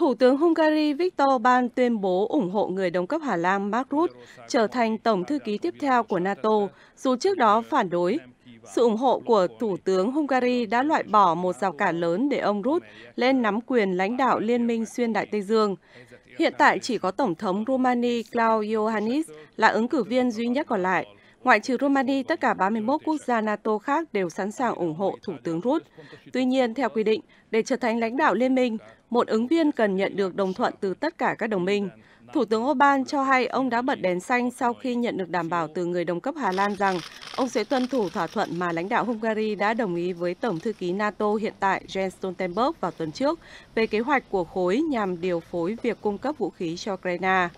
Thủ tướng Hungary Viktor Ban tuyên bố ủng hộ người đồng cấp Hà Lan Mark Rutte trở thành tổng thư ký tiếp theo của NATO, dù trước đó phản đối. Sự ủng hộ của Thủ tướng Hungary đã loại bỏ một rào cản lớn để ông Rutte lên nắm quyền lãnh đạo Liên minh xuyên Đại Tây Dương. Hiện tại chỉ có Tổng thống Romania Klaus Iohannis là ứng cử viên duy nhất còn lại. Ngoại trừ Romania, tất cả 31 quốc gia NATO khác đều sẵn sàng ủng hộ Thủ tướng Rút. Tuy nhiên, theo quy định, để trở thành lãnh đạo liên minh, một ứng viên cần nhận được đồng thuận từ tất cả các đồng minh. Thủ tướng Orbán cho hay ông đã bật đèn xanh sau khi nhận được đảm bảo từ người đồng cấp Hà Lan rằng ông sẽ tuân thủ thỏa thuận mà lãnh đạo Hungary đã đồng ý với Tổng thư ký NATO hiện tại Jens Stoltenberg vào tuần trước về kế hoạch của khối nhằm điều phối việc cung cấp vũ khí cho Ukraine.